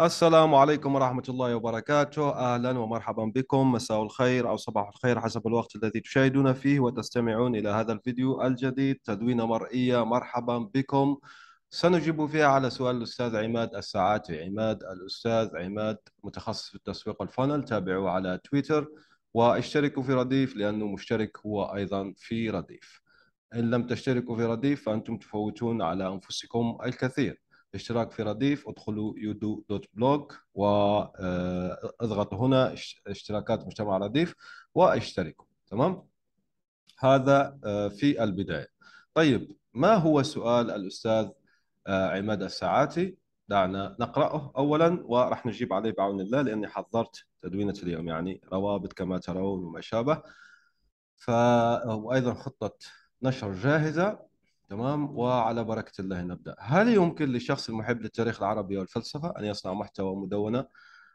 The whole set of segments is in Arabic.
السلام عليكم ورحمة الله وبركاته أهلا ومرحبا بكم مساء الخير أو صباح الخير حسب الوقت الذي تشاهدون فيه وتستمعون إلى هذا الفيديو الجديد تدوين مرئية مرحبا بكم سنجيب فيها على سؤال الأستاذ عماد الساعاتي عماد الأستاذ عماد متخصص في التسويق الفانل تابعوه على تويتر واشتركوا في رديف لأنه مشترك هو أيضا في رديف إن لم تشتركوا في رديف فأنتم تفوتون على أنفسكم الكثير الاشتراك في رديف ادخلوا يودو دوت بلوج واضغطوا آه، هنا اشتراكات مجتمع رديف واشتركوا تمام هذا آه، في البداية طيب ما هو سؤال الأستاذ آه، عماد الساعاتي دعنا نقرأه أولا ورح نجيب عليه بعون الله لأني حضرت تدوينة اليوم يعني روابط كما ترون وما شابه ف... وأيضا خطة نشر جاهزة تمام وعلى بركة الله نبدأ هل يمكن للشخص المحب للتاريخ العربي والفلسفة أن يصنع محتوى مدونة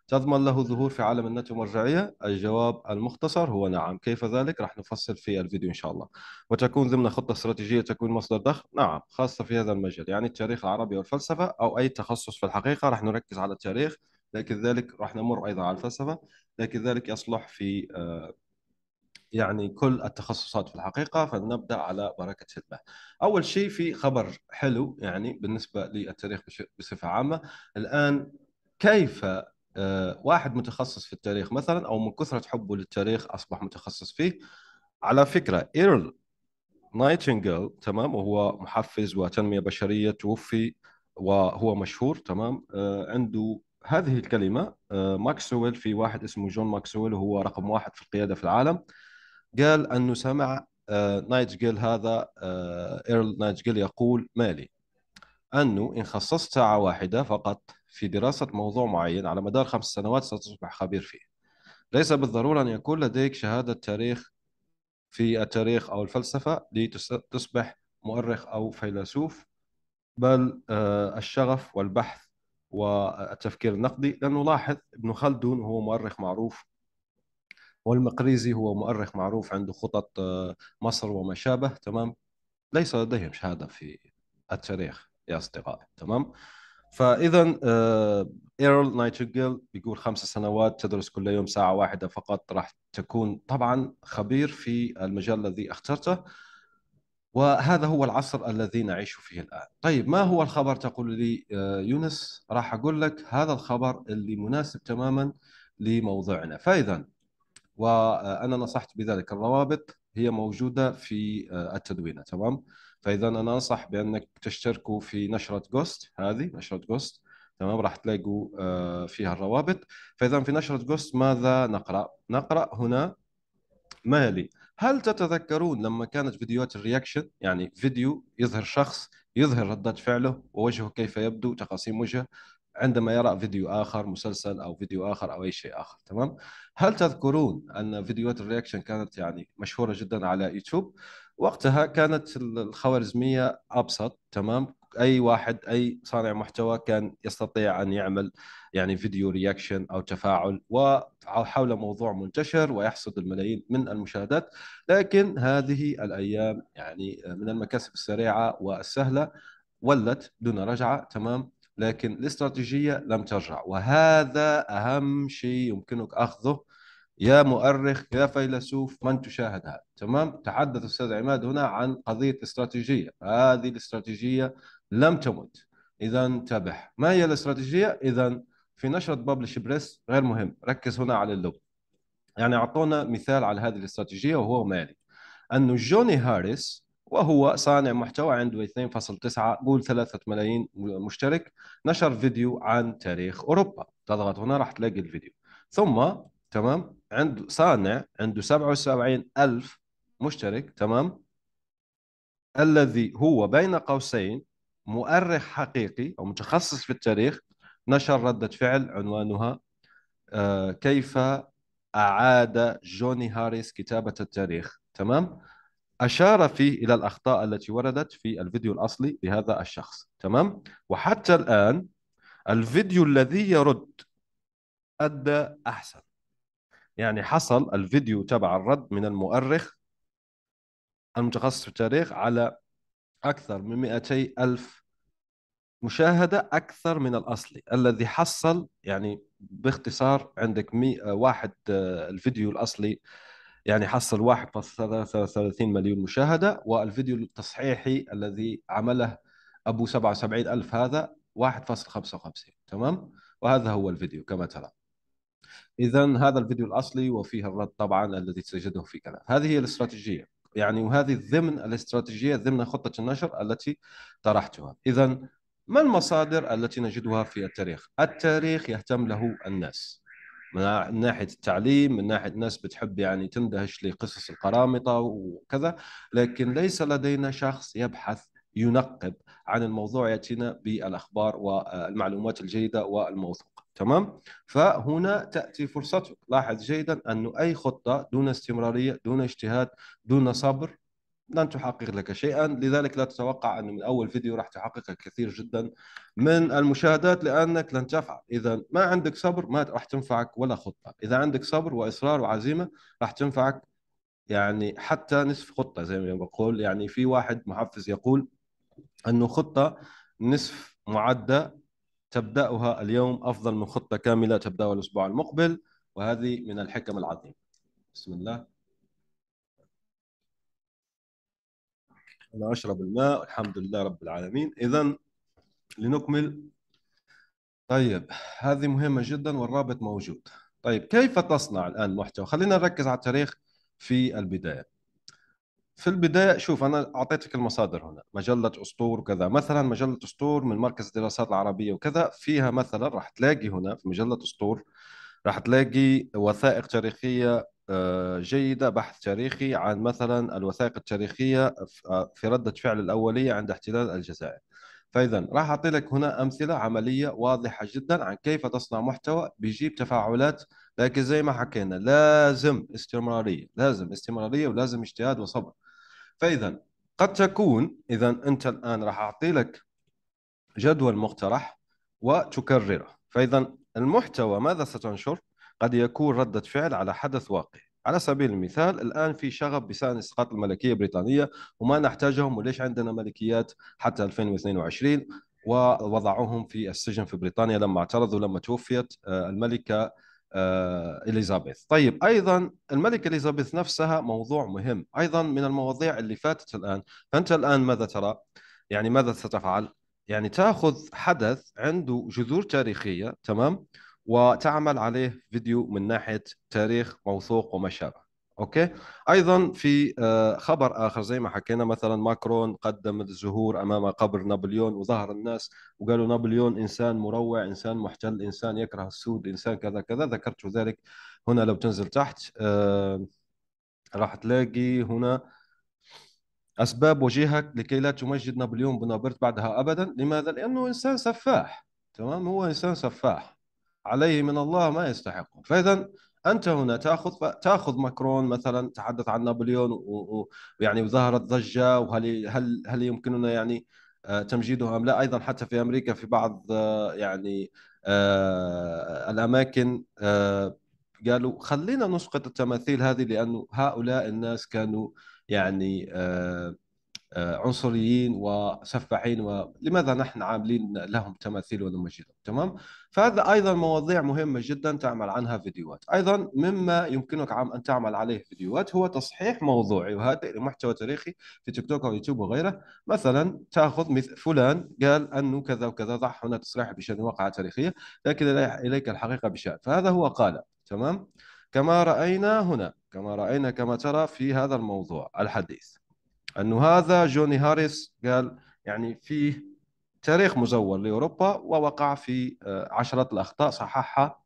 تضمن له ظهور في عالم النت والمرجعية؟ الجواب المختصر هو نعم كيف ذلك؟ راح نفصل في الفيديو إن شاء الله وتكون ضمن خطة استراتيجية تكوين مصدر دخل؟ نعم خاصة في هذا المجال يعني التاريخ العربي والفلسفة أو أي تخصص في الحقيقة راح نركز على التاريخ لكن ذلك راح نمر أيضا على الفلسفة لكن ذلك يصلح في آه، يعني كل التخصصات في الحقيقه فنبدا على بركه الله. اول شيء في خبر حلو يعني بالنسبه للتاريخ بصفه عامه الان كيف آه، واحد متخصص في التاريخ مثلا او من كثره حبه للتاريخ اصبح متخصص فيه على فكره ايرل نايتنجل تمام وهو محفز وتنميه بشريه توفي وهو مشهور تمام آه، عنده هذه الكلمه آه، ماكسويل في واحد اسمه جون ماكسويل وهو رقم واحد في القياده في العالم قال انه سمع آه، نايتجيل هذا آه، ايرل نايتجيل يقول مالي انه ان خصصت ساعه واحده فقط في دراسه موضوع معين على مدار خمس سنوات ستصبح خبير فيه ليس بالضروره ان يكون لديك شهاده تاريخ في التاريخ او الفلسفه لتصبح مؤرخ او فيلسوف بل آه، الشغف والبحث والتفكير النقدي لانه لاحظ ابن خلدون وهو مؤرخ معروف والمقريزي هو مؤرخ معروف عنده خطط آه، مصر وما شابه تمام ليس لديهم شهاده في التاريخ يا اصدقائي تمام فاذا آه، ايرل نايتشجل بيقول خمس سنوات تدرس كل يوم ساعه واحده فقط راح تكون طبعا خبير في المجال الذي اخترته وهذا هو العصر الذي نعيش فيه الان. طيب ما هو الخبر تقول لي آه، يونس؟ راح اقول لك هذا الخبر اللي مناسب تماما لموضوعنا، فاذا وانا نصحت بذلك الروابط هي موجوده في آه، التدوينه تمام فاذا انا انصح بانك تشتركوا في نشره جوست هذه نشره جوست تمام راح تلاقوا آه، فيها الروابط فاذا في نشره جوست ماذا نقرا نقرا هنا ما يلي هل تتذكرون لما كانت فيديوهات الرياكشن يعني فيديو يظهر شخص يظهر ردة فعله ووجهه كيف يبدو تقاسيم وجهه عندما يرى فيديو اخر مسلسل او فيديو اخر او اي شيء اخر تمام هل تذكرون ان فيديوهات الرياكشن كانت يعني مشهوره جدا على يوتيوب وقتها كانت الخوارزميه ابسط تمام اي واحد اي صانع محتوى كان يستطيع ان يعمل يعني فيديو رياكشن او تفاعل وحول موضوع منتشر ويحصد الملايين من المشاهدات لكن هذه الايام يعني من المكاسب السريعه والسهله ولت دون رجعه تمام لكن الاستراتيجيه لم ترجع وهذا اهم شيء يمكنك اخذه يا مؤرخ يا فيلسوف من تشاهد هذا تمام تحدث استاذ عماد هنا عن قضيه استراتيجيه هذه الاستراتيجيه لم تمت اذا انتبه ما هي الاستراتيجيه اذا في نشره ببلش بريس غير مهم ركز هنا على اللغه يعني اعطونا مثال على هذه الاستراتيجيه وهو مالي انه جوني هاريس وهو صانع محتوى عنده 2.9 قول 3 ملايين مشترك نشر فيديو عن تاريخ اوروبا تضغط هنا راح تلاقي الفيديو ثم تمام عنده صانع عنده 77 ألف مشترك تمام الذي هو بين قوسين مؤرخ حقيقي أو متخصص في التاريخ نشر ردة فعل عنوانها آه، كيف أعاد جوني هاريس كتابة التاريخ تمام أشار فيه إلى الأخطاء التي وردت في الفيديو الأصلي لهذا الشخص تمام وحتى الآن الفيديو الذي يرد أدى أحسن يعني حصل الفيديو تبع الرد من المؤرخ المتخصص في التاريخ على أكثر من 200 ألف مشاهدة أكثر من الأصلي الذي حصل يعني باختصار عندك مي واحد آه، الفيديو الأصلي يعني حصل 1.33 مليون مشاهدة والفيديو التصحيحي الذي عمله أبو 77 ألف هذا 1.55 تمام وهذا هو الفيديو كما ترى إذا هذا الفيديو الأصلي وفيه الرد طبعا الذي تجده في كلام هذه هي الاستراتيجية يعني وهذه ضمن الاستراتيجية ضمن خطة النشر التي طرحتها إذا ما المصادر التي نجدها في التاريخ؟ التاريخ يهتم له الناس من ناحيه التعليم من ناحيه الناس بتحب يعني تندهش لقصص القرامطه وكذا لكن ليس لدينا شخص يبحث ينقب عن الموضوع ياتينا بالاخبار والمعلومات الجيده والموثوقه تمام فهنا تاتي فرصتك لاحظ جيدا انه اي خطه دون استمراريه دون اجتهاد دون صبر لن تحقق لك شيئا لذلك لا تتوقع أن من أول فيديو راح تحقق كثير جدا من المشاهدات لأنك لن تفعل إذا ما عندك صبر ما راح تنفعك ولا خطة إذا عندك صبر وإصرار وعزيمة راح تنفعك يعني حتى نصف خطة زي ما بقول يعني في واحد محفز يقول أنه خطة نصف معدة تبدأها اليوم أفضل من خطة كاملة تبدأها الأسبوع المقبل وهذه من الحكم العظيم بسم الله انا اشرب الماء الحمد لله رب العالمين اذا لنكمل طيب هذه مهمه جدا والرابط موجود طيب كيف تصنع الان محتوى خلينا نركز على التاريخ في البدايه في البدايه شوف انا اعطيتك المصادر هنا مجله اسطور وكذا مثلا مجله اسطور من مركز الدراسات العربيه وكذا فيها مثلا راح تلاقي هنا في مجله اسطور راح تلاقي وثائق تاريخيه آه، جيدة بحث تاريخي عن مثلا الوثائق التاريخية آه، في ردة فعل الأولية عند احتلال الجزائر فإذا راح أعطي لك هنا أمثلة عملية واضحة جدا عن كيف تصنع محتوى بيجيب تفاعلات لكن زي ما حكينا لازم استمرارية لازم استمرارية ولازم اجتهاد وصبر فإذا قد تكون إذا أنت الآن راح أعطي لك جدول مقترح وتكرره فإذا المحتوى ماذا ستنشر قد يكون ردة فعل على حدث واقعي على سبيل المثال الان في شغب بسان اسقاط الملكيه البريطانيه وما نحتاجهم وليش عندنا ملكيات حتى 2022 ووضعوهم في السجن في بريطانيا لما اعترضوا لما توفيت آه، الملكه آه، اليزابيث. طيب ايضا الملكه اليزابيث نفسها موضوع مهم ايضا من المواضيع اللي فاتت الان، فانت الان ماذا ترى؟ يعني ماذا ستفعل؟ يعني تاخذ حدث عنده جذور تاريخيه تمام؟ وتعمل عليه فيديو من ناحيه تاريخ موثوق وما شابه اوكي ايضا في آه، خبر اخر زي ما حكينا مثلا ماكرون قدم الزهور امام قبر نابليون وظهر الناس وقالوا نابليون انسان مروع انسان محتل انسان يكره السود انسان كذا كذا ذكرت ذلك هنا لو تنزل تحت آه، راح تلاقي هنا اسباب وجهك لكي لا تمجد نابليون بونابرت بعدها ابدا لماذا لانه انسان سفاح تمام هو انسان سفاح عليه من الله ما يستحقه فاذا انت هنا تاخذ تاخذ ماكرون مثلا تحدث عن نابليون ويعني وظهرت ضجه وهل هل هل يمكننا يعني آه، تمجيده ام لا ايضا حتى في امريكا في بعض آه، يعني آه، الاماكن قالوا خلينا نسقط التماثيل هذه لانه هؤلاء الناس كانوا يعني عنصريين وسفاحين ولماذا نحن عاملين لهم تماثيل ونمجدهم تمام فهذا أيضا مواضيع مهمة جدا تعمل عنها فيديوهات أيضا مما يمكنك عم أن تعمل عليه فيديوهات هو تصحيح موضوعي وهذا لمحتوى يعني تاريخي في تيك توك ويوتيوب وغيره مثلا تأخذ مثل فلان قال أنه كذا وكذا ضع هنا تصريح بشأن واقعة تاريخية لكن إليك الحقيقة بشأن فهذا هو قال تمام كما رأينا هنا كما رأينا كما ترى في هذا الموضوع الحديث انه هذا جوني هاريس قال يعني فيه تاريخ مزور لاوروبا ووقع في آه، عشرات الاخطاء صححها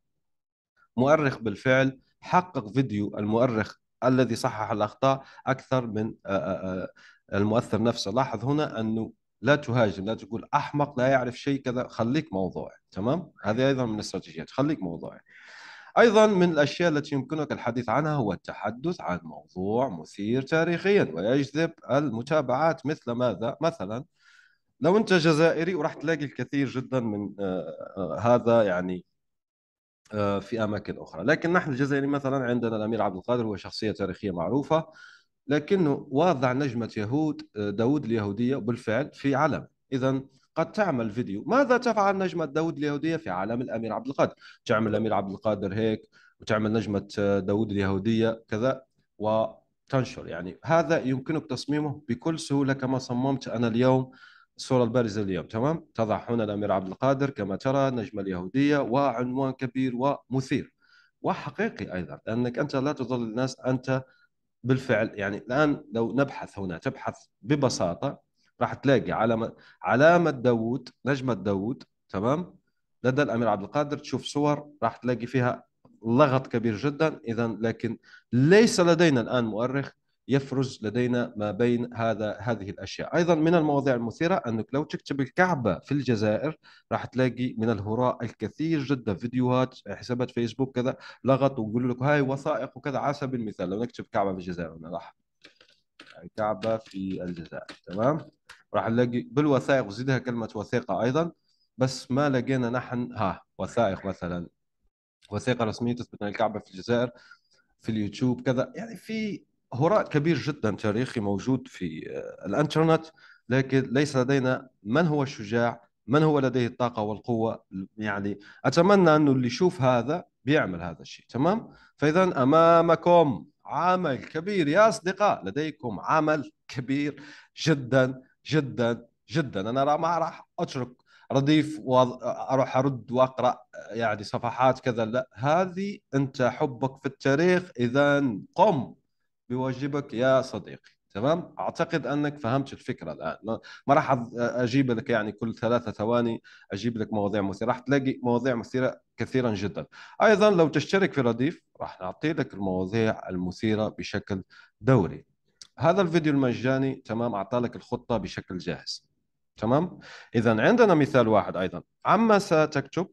مؤرخ بالفعل حقق فيديو المؤرخ الذي صحح الاخطاء اكثر من آه، آه، المؤثر نفسه لاحظ هنا انه لا تهاجم لا تقول احمق لا يعرف شيء كذا خليك موضوعي تمام هذه ايضا من الاستراتيجيات خليك موضوعي أيضا من الأشياء التي يمكنك الحديث عنها هو التحدث عن موضوع مثير تاريخيا ويجذب المتابعات مثل ماذا؟ مثلا لو أنت جزائري وراح تلاقي الكثير جدا من آه، آه، هذا يعني آه، في أماكن أخرى لكن نحن الجزائري مثلا عندنا الأمير عبد القادر هو شخصية تاريخية معروفة لكنه واضع نجمة يهود داود اليهودية بالفعل في علم إذا قد تعمل فيديو ماذا تفعل نجمة داود اليهودية في عالم الأمير عبد القادر تعمل الأمير عبد القادر هيك وتعمل نجمة آه، داود اليهودية كذا وتنشر يعني هذا يمكنك تصميمه بكل سهولة كما صممت أنا اليوم الصورة البارزة اليوم تمام تضع هنا الأمير عبد القادر كما ترى النجمة اليهودية وعنوان كبير ومثير وحقيقي أيضا لأنك أنت لا تظل الناس أنت بالفعل يعني الآن لو نبحث هنا تبحث ببساطة راح تلاقي علامه علامه داوود نجمه داوود تمام لدى الامير عبد القادر تشوف صور راح تلاقي فيها لغط كبير جدا اذا لكن ليس لدينا الان مؤرخ يفرز لدينا ما بين هذا هذه الاشياء ايضا من المواضيع المثيره انك لو تكتب الكعبه في الجزائر راح تلاقي من الهراء الكثير جدا فيديوهات حسابات فيسبوك كذا لغط ويقولوا لك هاي وثائق وكذا على سبيل المثال لو نكتب كعبه في الجزائر راح الكعبة في الجزائر تمام راح نلاقي بالوثائق وزيدها كلمة وثيقة أيضا بس ما لقينا نحن ها وثائق مثلا وثيقة رسمية تثبت أن الكعبة في الجزائر في اليوتيوب كذا يعني في هراء كبير جدا تاريخي موجود في آه، الانترنت لكن ليس لدينا من هو الشجاع من هو لديه الطاقه والقوه يعني اتمنى انه اللي يشوف هذا بيعمل هذا الشيء تمام فاذا امامكم عمل كبير يا أصدقاء لديكم عمل كبير جدا جدا جدا أنا ما راح أترك رديف واروح ارد واقرا يعني صفحات كذا لا هذه انت حبك في التاريخ اذا قم بواجبك يا صديقي تمام اعتقد انك فهمت الفكره الان ما راح اجيب لك يعني كل ثلاثة ثواني اجيب لك مواضيع مثيره راح تلاقي مواضيع مثيره كثيرا جدا ايضا لو تشترك في رديف راح نعطي لك المواضيع المثيره بشكل دوري هذا الفيديو المجاني تمام اعطى لك الخطه بشكل جاهز تمام اذا عندنا مثال واحد ايضا عما ستكتب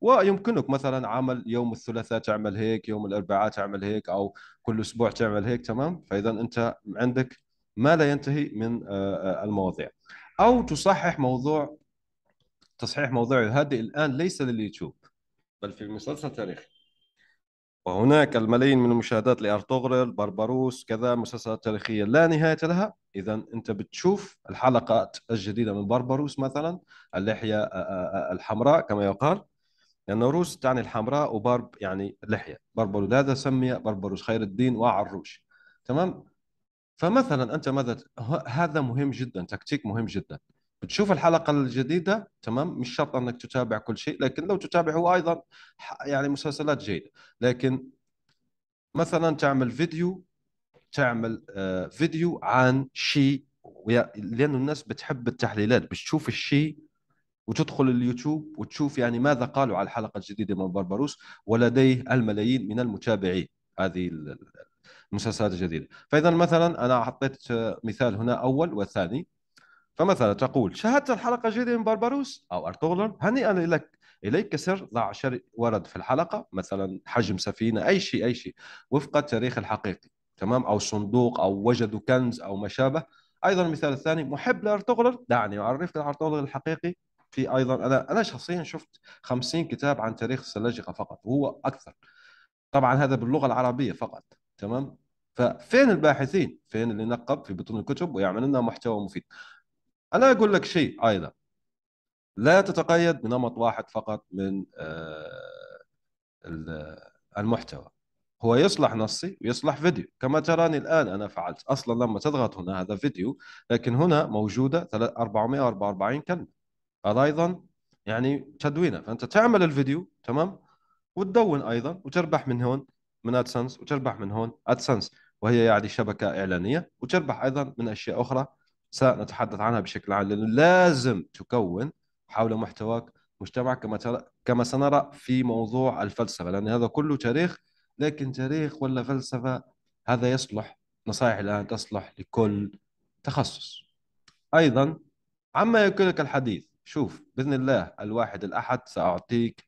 ويمكنك مثلا عمل يوم الثلاثاء تعمل هيك يوم الاربعاء تعمل هيك او كل اسبوع تعمل هيك تمام فاذا انت عندك ما لا ينتهي من آه، آه، المواضيع او تصحح موضوع تصحيح موضوع هذه الان ليس لليوتيوب بل في مسلسل تاريخي وهناك الملايين من المشاهدات لارطغرل بربروس كذا مسلسلات تاريخيه لا نهايه لها اذا انت بتشوف الحلقات الجديده من بربروس مثلا اللحيه آه، آه، آه، الحمراء كما يقال لأن يعني روس تعني الحمراء وبارب يعني اللحية بربروس هذا سمي بربروس خير الدين وعروش تمام فمثلا أنت ماذا هذا مهم جدا تكتيك مهم جدا بتشوف الحلقه الجديده تمام مش شرط انك تتابع كل شيء لكن لو تتابع هو ايضا يعني مسلسلات جيده لكن مثلا تعمل فيديو تعمل آه، فيديو عن شيء لأن الناس بتحب التحليلات بتشوف الشيء وتدخل اليوتيوب وتشوف يعني ماذا قالوا على الحلقة الجديدة من بربروس ولديه الملايين من المتابعين هذه المسلسلات الجديدة فإذا مثلا أنا حطيت آه، مثال هنا أول وثاني فمثلا تقول شاهدت الحلقة الجديدة من بارباروس أو أرطغرل هنيئا لك إليك سر ضع شر ورد في الحلقة مثلا حجم سفينة أي شيء أي شيء وفق التاريخ الحقيقي تمام أو صندوق أو وجدوا كنز أو ما شابه أيضا المثال الثاني محب لأرطغرل دعني أعرفك أرطغرل الحقيقي في أيضا أنا أنا شخصيا شفت 50 كتاب عن تاريخ السلاجقة فقط وهو أكثر طبعا هذا باللغة العربية فقط تمام ففين الباحثين؟ فين اللي نقب في بطون الكتب ويعمل لنا محتوى مفيد؟ أنا أقول لك شيء أيضا لا تتقيد بنمط واحد فقط من آه، المحتوى هو يصلح نصي ويصلح فيديو كما تراني الآن أنا فعلت أصلا لما تضغط هنا هذا فيديو لكن هنا موجودة 444 كلمة هذا أيضا يعني تدوينه فأنت تعمل الفيديو تمام وتدون أيضا وتربح من هون من أدسنس وتربح من هون أدسنس وهي يعني شبكة إعلانية وتربح أيضا من أشياء أخرى سنتحدث عنها بشكل عام لأنه لازم تكون حول محتواك مجتمع كما ترى كما سنرى في موضوع الفلسفة لأن هذا كله تاريخ لكن تاريخ ولا فلسفة هذا يصلح نصائح الآن تصلح لكل تخصص أيضا عما يمكنك الحديث شوف بإذن الله الواحد الأحد سأعطيك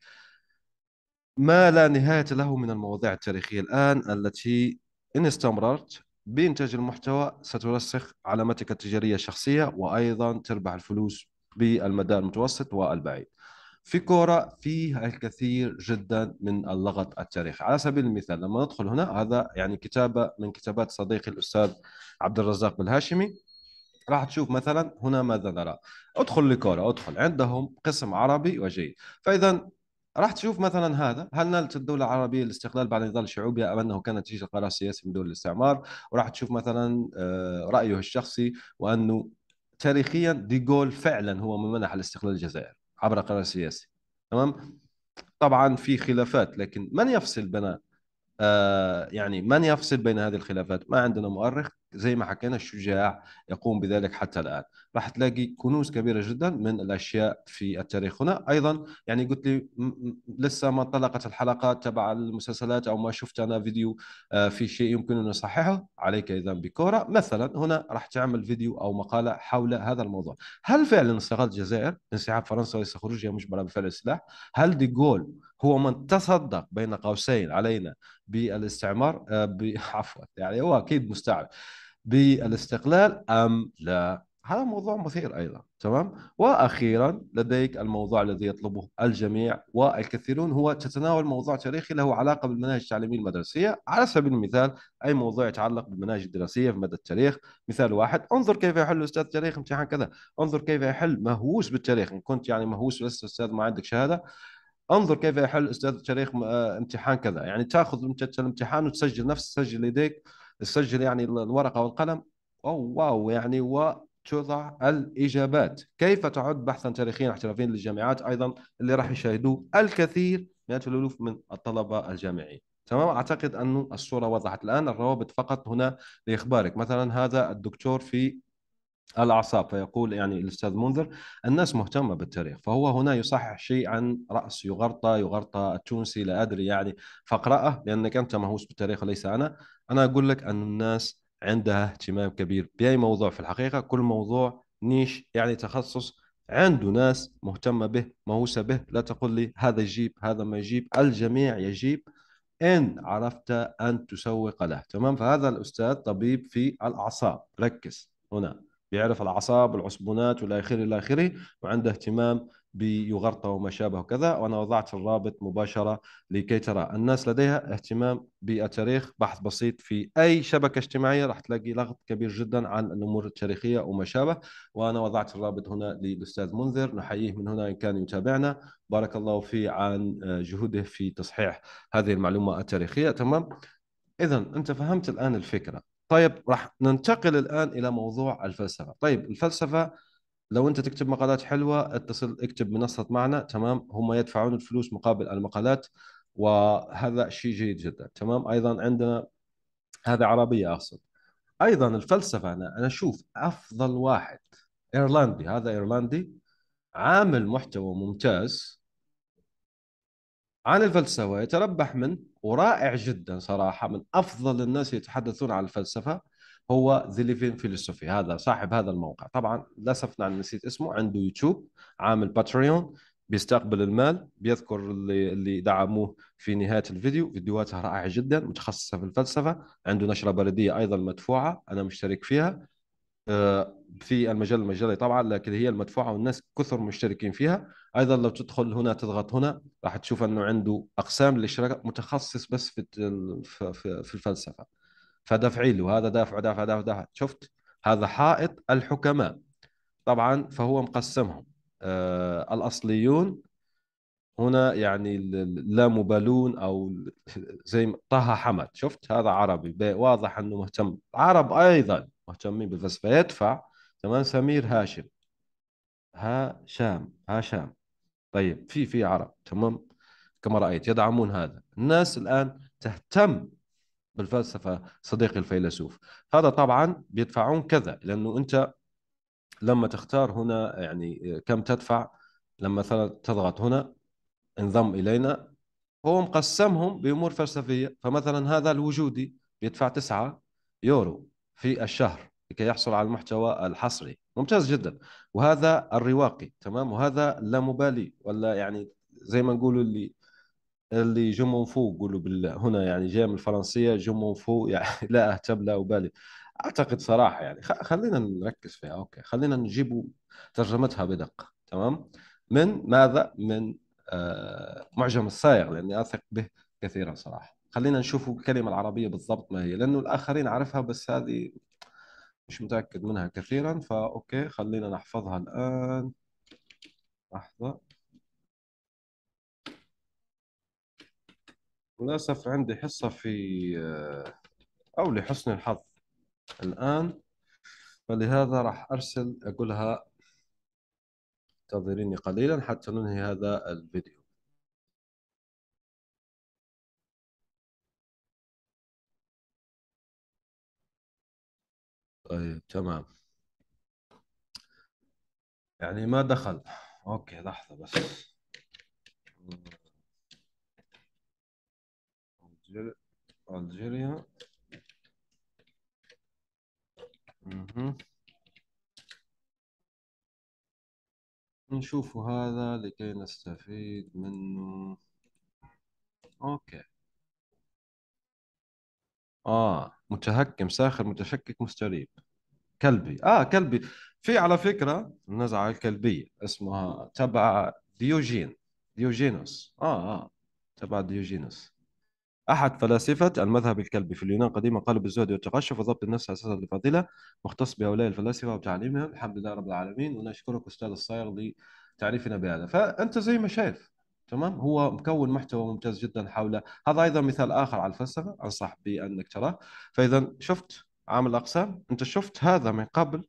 ما لا نهاية له من المواضيع التاريخية الآن التي إن استمررت بإنتاج المحتوى سترسخ علامتك التجارية الشخصية وأيضا تربح الفلوس بالمدى المتوسط والبعيد في كورة فيه الكثير جدا من اللغط التاريخي على سبيل المثال لما ندخل هنا هذا يعني كتابة من كتابات صديقي الأستاذ عبد الرزاق بالهاشمي راح تشوف مثلا هنا ماذا نرى ادخل لكورة ادخل عندهم قسم عربي وجيد فإذا راح تشوف مثلا هذا هل نالت الدولة العربية الاستقلال بعد نضال شعوبي أم أنه كانت نتيجة قرار سياسي من دول الاستعمار وراح تشوف مثلا آه، رأيه الشخصي وأنه تاريخيا ديغول فعلا هو من منح الاستقلال الجزائر عبر قرار سياسي تمام طبعا في خلافات لكن من يفصل بين آه، يعني من يفصل بين هذه الخلافات ما عندنا مؤرخ زي ما حكينا الشجاع يقوم بذلك حتى الآن راح تلاقي كنوز كبيرة جدا من الأشياء في التاريخ هنا أيضا يعني قلت لي لسه ما انطلقت الحلقات تبع المسلسلات أو ما شفت أنا فيديو آه، في شيء يمكن أن نصححه عليك إذا بكورة مثلا هنا راح تعمل فيديو أو مقالة حول هذا الموضوع هل فعلا انسحقت الجزائر انسحاب فرنسا وليس خروجها مجبرة بفعل السلاح هل دي جول هو من تصدق بين قوسين علينا بالاستعمار آه، عفوا يعني هو اكيد مستعمر بالاستقلال أم لا هذا موضوع مثير أيضا تمام وأخيرا لديك الموضوع الذي يطلبه الجميع والكثيرون هو تتناول موضوع تاريخي له علاقة بالمناهج التعليمية المدرسية على سبيل المثال أي موضوع يتعلق بالمناهج الدراسية في مدى التاريخ مثال واحد انظر كيف يحل الأستاذ التاريخ امتحان كذا انظر كيف يحل مهووس بالتاريخ إن كنت يعني مهووس ولست أستاذ ما عندك شهادة انظر كيف يحل استاذ التاريخ آه، امتحان كذا يعني تاخذ انت الامتحان وتسجل نفس تسجل يديك تسجل يعني الورقة والقلم أو واو يعني وتضع الإجابات كيف تعد بحثا تاريخيا احترافيا للجامعات أيضا اللي راح يشاهدوه الكثير مئات الألوف من الطلبة الجامعيين تمام أعتقد أن الصورة وضحت الآن الروابط فقط هنا لإخبارك مثلا هذا الدكتور في الاعصاب فيقول يعني الاستاذ منذر الناس مهتمه بالتاريخ فهو هنا يصحح شيء عن راس يغرطى يغرطى التونسي لا ادري يعني فاقراه لانك انت مهووس بالتاريخ وليس انا انا اقول لك ان الناس عندها اهتمام كبير باي موضوع في الحقيقه كل موضوع نيش يعني تخصص عنده ناس مهتمه به مهووسه به لا تقول لي هذا يجيب هذا ما يجيب الجميع يجيب ان عرفت ان تسوق له تمام فهذا الاستاذ طبيب في الاعصاب ركز هنا بيعرف الاعصاب والعصبونات والى اخره الى اخره وعنده اهتمام بيغرطة وما شابه وكذا وأنا وضعت الرابط مباشرة لكي ترى الناس لديها اهتمام بالتاريخ بحث بسيط في أي شبكة اجتماعية راح تلاقي لغط كبير جدا عن الأمور التاريخية وما شابه وأنا وضعت الرابط هنا للأستاذ منذر نحييه من هنا إن كان يتابعنا بارك الله فيه عن آه، جهوده في تصحيح هذه المعلومة التاريخية تمام إذا أنت فهمت الآن الفكرة طيب راح ننتقل الآن إلى موضوع الفلسفة طيب الفلسفة لو انت تكتب مقالات حلوه اتصل اكتب منصه معنا تمام هم يدفعون الفلوس مقابل المقالات وهذا شيء جيد جدا تمام ايضا عندنا هذا عربيه اقصد ايضا الفلسفه انا انا اشوف افضل واحد ايرلندي هذا ايرلندي عامل محتوى ممتاز عن الفلسفه يتربح منه ورائع جدا صراحه من افضل الناس يتحدثون عن الفلسفه هو زيليفين فيلسوفي هذا صاحب هذا الموقع طبعا للاسف نعم نسيت اسمه عنده يوتيوب عامل باتريون بيستقبل المال بيذكر اللي اللي دعموه في نهايه الفيديو فيديوهاته رائعه جدا متخصصه في الفلسفه عنده نشره بلديه ايضا مدفوعه انا مشترك فيها آه، في المجال المجالي طبعا لكن هي المدفوعه والناس كثر مشتركين فيها ايضا لو تدخل هنا تضغط هنا راح تشوف انه عنده اقسام للاشتراك متخصص بس في في الفلسفه فدفعي له هذا دافع دافع دافع دافع شفت هذا حائط الحكماء طبعا فهو مقسمهم آه الأصليون هنا يعني مبالون او زي طه حمد شفت هذا عربي واضح انه مهتم عرب ايضا مهتمين بالفلسفه يدفع تمام سمير هاشم هاشام هاشام طيب في في عرب تمام كما رايت يدعمون هذا الناس الان تهتم بالفلسفه صديقي الفيلسوف هذا طبعا بيدفعون كذا لانه انت لما تختار هنا يعني كم تدفع لما مثلا تضغط هنا انضم الينا هو مقسمهم بامور فلسفيه فمثلا هذا الوجودي بيدفع 9 يورو في الشهر لكي يحصل على المحتوى الحصري ممتاز جدا وهذا الرواقي تمام وهذا اللامبالي ولا يعني زي ما نقول اللي اللي جو فو قولوا بال... هنا يعني جاء من الفرنسيه جو فو يعني لا اهتم لا ابالي اعتقد صراحه يعني خلينا نركز فيها اوكي خلينا نجيب ترجمتها بدقه تمام من ماذا من آه معجم الصايغ لاني اثق به كثيرا صراحه خلينا نشوف الكلمه العربيه بالضبط ما هي لانه الاخرين عارفها بس هذه مش متاكد منها كثيرا فاوكي خلينا نحفظها الان لحظه للأسف عندي حصة في آه، أو لحسن الحظ الآن فلهذا راح أرسل أقولها انتظريني قليلا حتى ننهي هذا الفيديو طيب تمام يعني ما دخل اوكي لحظة بس ألجيريا mhm. نشوف هذا لكي نستفيد منه أوكي آه متهكم ساخر متشكك مستريب كلبي آه كلبي في على فكرة النزعة الكلبية اسمها تبع ديوجين ديوجينوس آه آه تبع ديوجينوس أحد فلاسفة المذهب الكلبي في اليونان قديما قال بالزهد والتقشف وضبط النفس على أساس الفضيلة مختص بهؤلاء الفلاسفة وتعليمهم الحمد لله رب العالمين ونشكرك أستاذ الصايغ لتعريفنا بهذا فأنت زي ما شايف تمام هو مكون محتوى ممتاز جدا حوله هذا أيضا مثال آخر على الفلسفة أنصح بأنك تراه فإذا شفت عامل الأقسام أنت شفت هذا من قبل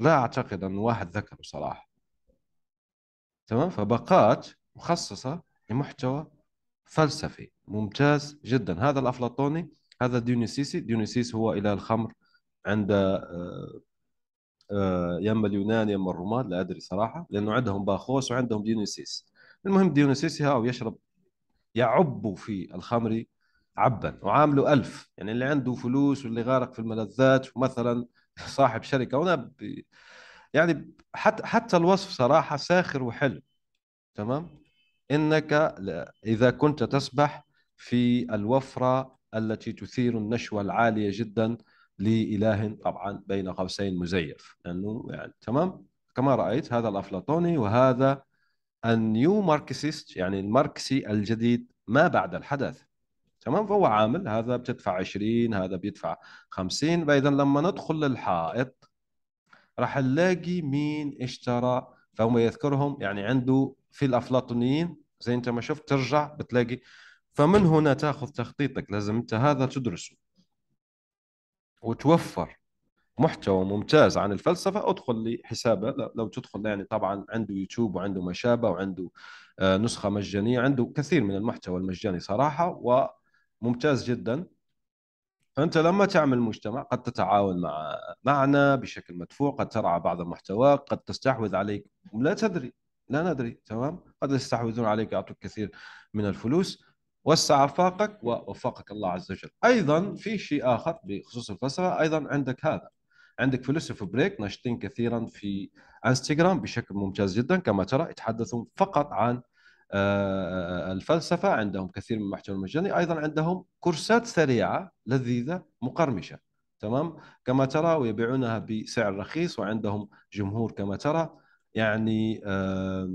لا أعتقد أن واحد ذكر بصراحة تمام فبقات مخصصة لمحتوى فلسفي ممتاز جدا هذا الأفلاطوني هذا ديونيسيسي ديونيسيس هو إله الخمر عند آه، آه، يا اما اليونان يا اما الرومان لا ادري صراحه لانه عندهم باخوس وعندهم ديونيسيس المهم ديونيسيس هاو يشرب يعب في الخمر عبا وعامله ألف يعني اللي عنده فلوس واللي غارق في الملذات ومثلا صاحب شركه هنا يعني حتى حتى الوصف صراحه ساخر وحلو تمام انك اذا كنت تسبح في الوفرة التي تثير النشوة العالية جدا لإله طبعا بين قوسين مزيف لأنه يعني, يعني تمام كما رأيت هذا الأفلاطوني وهذا النيو ماركسيست يعني الماركسي الجديد ما بعد الحدث تمام فهو عامل هذا بتدفع 20 هذا بيدفع 50 فإذا لما ندخل للحائط راح نلاقي مين اشترى فهم يذكرهم يعني عنده في الأفلاطونيين زي انت ما شفت ترجع بتلاقي فمن هنا تاخذ تخطيطك لازم انت هذا تدرسه وتوفر محتوى ممتاز عن الفلسفه ادخل لحسابه لو تدخل يعني طبعا عنده يوتيوب وعنده ما شابه وعنده آه، نسخه مجانيه عنده كثير من المحتوى المجاني صراحه وممتاز جدا فانت لما تعمل مجتمع قد تتعاون مع معنا بشكل مدفوع قد ترعى بعض المحتوى قد تستحوذ عليك لا تدري لا ندري تمام قد يستحوذون عليك يعطوك كثير من الفلوس وسع آفاقك ووفقك الله عز وجل أيضا في شيء آخر بخصوص الفلسفة أيضا عندك هذا عندك فلسفة بريك ناشطين كثيرا في انستغرام بشكل ممتاز جدا كما ترى يتحدثون فقط عن آه، الفلسفة عندهم كثير من المحتوى المجاني أيضا عندهم كورسات سريعة لذيذة مقرمشة تمام كما ترى ويبيعونها بسعر رخيص وعندهم جمهور كما ترى يعني آه،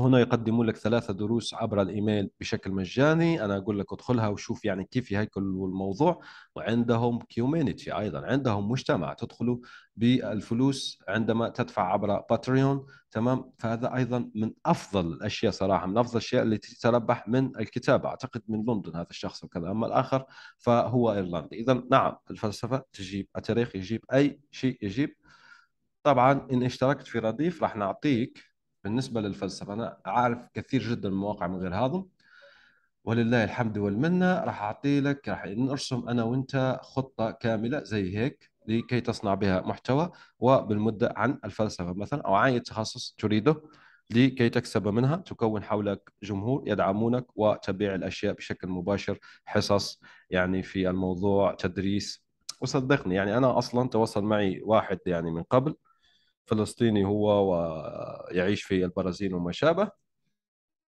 هنا يقدمون لك ثلاثة دروس عبر الإيميل بشكل مجاني أنا أقول لك ادخلها وشوف يعني كيف يهيكل الموضوع وعندهم كيومينيتي أيضا عندهم مجتمع تدخلوا بالفلوس عندما تدفع عبر باتريون تمام فهذا أيضا من أفضل الأشياء صراحة من أفضل الأشياء اللي تتربح من الكتابة أعتقد من لندن هذا الشخص وكذا أما الآخر فهو إيرلندي إذا نعم الفلسفة تجيب التاريخ يجيب أي شيء يجيب طبعا إن اشتركت في رديف راح نعطيك بالنسبه للفلسفه انا عارف كثير جدا مواقع من غير هذا ولله الحمد والمنه راح اعطي لك راح نرسم انا وانت خطه كامله زي هيك لكي تصنع بها محتوى وبالمده عن الفلسفه مثلا او عن تخصص تريده لكي تكسب منها تكون حولك جمهور يدعمونك وتبيع الاشياء بشكل مباشر حصص يعني في الموضوع تدريس وصدقني يعني انا اصلا تواصل معي واحد يعني من قبل فلسطيني هو ويعيش في البرازيل وما شابه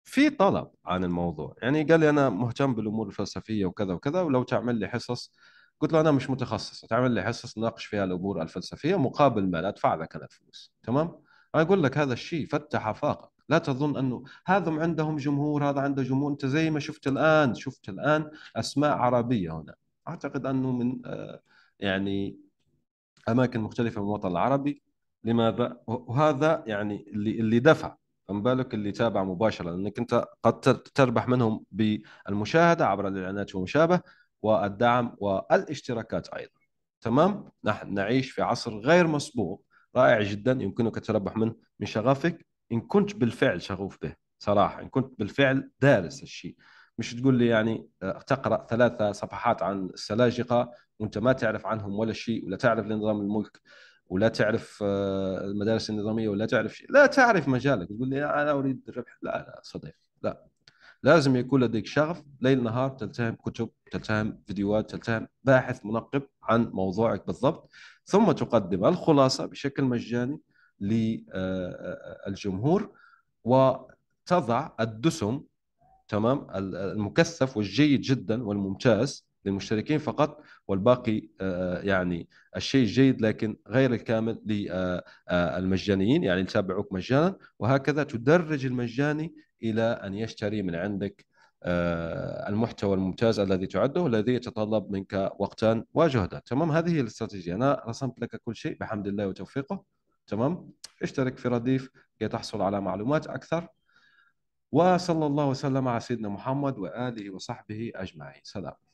في طلب عن الموضوع يعني قال لي انا مهتم بالامور الفلسفيه وكذا وكذا ولو تعمل لي حصص قلت له انا مش متخصص تعمل لي حصص ناقش فيها الامور الفلسفيه مقابل ما لا ادفع لك انا فلوس تمام انا اقول لك هذا الشيء فتح افاقك لا تظن انه هذم عندهم جمهور هذا عنده جمهور انت زي ما شفت الان شفت الان اسماء عربيه هنا اعتقد انه من آه، يعني اماكن مختلفه من الوطن العربي لماذا وهذا يعني اللي اللي دفع فما بالك اللي تابع مباشره لانك انت قد تربح منهم بالمشاهده عبر الاعلانات ومشابه والدعم والاشتراكات ايضا تمام نحن نعيش في عصر غير مسبوق رائع جدا يمكنك التربح منه من شغفك ان كنت بالفعل شغوف به صراحه ان كنت بالفعل دارس الشيء مش تقول لي يعني آه، تقرا ثلاثة صفحات عن السلاجقه وانت ما تعرف عنهم ولا شيء ولا تعرف لنظام الملك ولا تعرف آه، المدارس النظاميه ولا تعرف شيء لا تعرف مجالك تقول لي انا اريد الربح لا لا صديق لا لازم يكون لديك شغف ليل نهار تلتهم كتب تلتهم فيديوهات تلتهم باحث منقب عن موضوعك بالضبط ثم تقدم الخلاصه بشكل مجاني للجمهور آه، آه، وتضع الدسم تمام المكثف والجيد جدا والممتاز للمشتركين فقط والباقي آه، يعني الشيء الجيد لكن غير الكامل للمجانيين آه، آه، يعني يتابعوك مجانا وهكذا تدرج المجاني الى ان يشتري من عندك المحتوى الممتاز الذي تعده الذي يتطلب منك وقتا وجهدا تمام هذه هي الاستراتيجيه انا رسمت لك كل شيء بحمد الله وتوفيقه تمام اشترك في رديف كي تحصل على معلومات اكثر وصلى الله وسلم على سيدنا محمد واله وصحبه اجمعين سلام